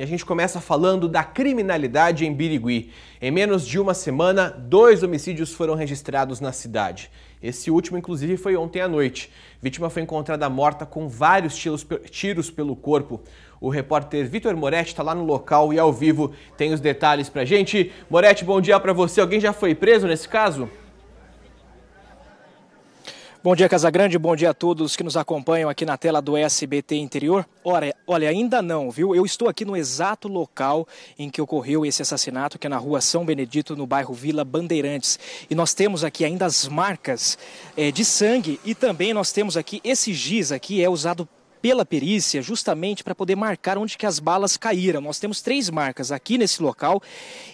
e a gente começa falando da criminalidade em Birigui. Em menos de uma semana, dois homicídios foram registrados na cidade. Esse último, inclusive, foi ontem à noite. vítima foi encontrada morta com vários tiros, tiros pelo corpo. O repórter Vitor Moretti está lá no local e ao vivo tem os detalhes pra gente. Moretti, bom dia para você. Alguém já foi preso nesse caso? Bom dia, Casagrande. Bom dia a todos que nos acompanham aqui na tela do SBT Interior. Olha, olha, ainda não, viu? Eu estou aqui no exato local em que ocorreu esse assassinato, que é na rua São Benedito, no bairro Vila Bandeirantes. E nós temos aqui ainda as marcas é, de sangue e também nós temos aqui esse giz aqui, é usado pela perícia justamente para poder marcar onde que as balas caíram. Nós temos três marcas aqui nesse local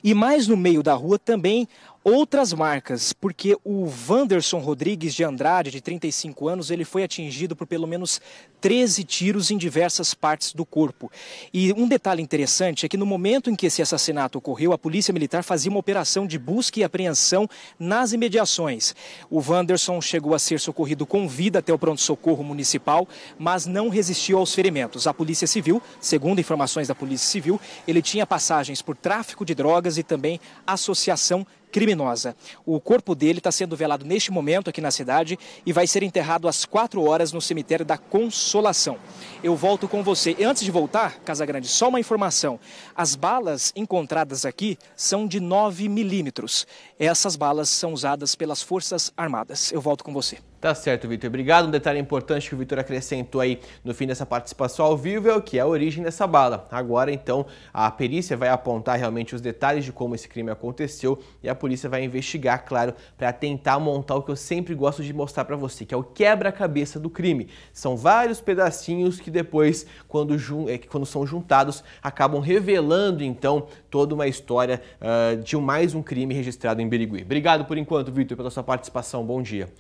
e mais no meio da rua também outras marcas, porque o Wanderson Rodrigues de Andrade, de 35 anos, ele foi atingido por pelo menos 13 tiros em diversas partes do corpo. E um detalhe interessante é que no momento em que esse assassinato ocorreu, a Polícia Militar fazia uma operação de busca e apreensão nas imediações. O Wanderson chegou a ser socorrido com vida até o pronto-socorro municipal, mas não resistiu aos ferimentos. A Polícia Civil, segundo informações da Polícia Civil, ele tinha passagens por tráfico de drogas e também associação criminosa. O corpo dele está sendo velado neste momento aqui na cidade e vai ser enterrado às 4 horas no cemitério da Consolação. Eu volto com você. E antes de voltar, Casagrande, só uma informação. As balas encontradas aqui são de 9 milímetros. Essas balas são usadas pelas Forças Armadas. Eu volto com você. Tá certo, Vitor. Obrigado. Um detalhe importante que o Vitor acrescentou aí no fim dessa participação ao vivo é o que é a origem dessa bala. Agora, então, a perícia vai apontar realmente os detalhes de como esse crime aconteceu e a polícia polícia vai investigar, claro, para tentar montar o que eu sempre gosto de mostrar para você, que é o quebra-cabeça do crime. São vários pedacinhos que depois, quando, é, quando são juntados, acabam revelando então toda uma história uh, de mais um crime registrado em Birigui. Obrigado por enquanto, Vitor, pela sua participação. Bom dia.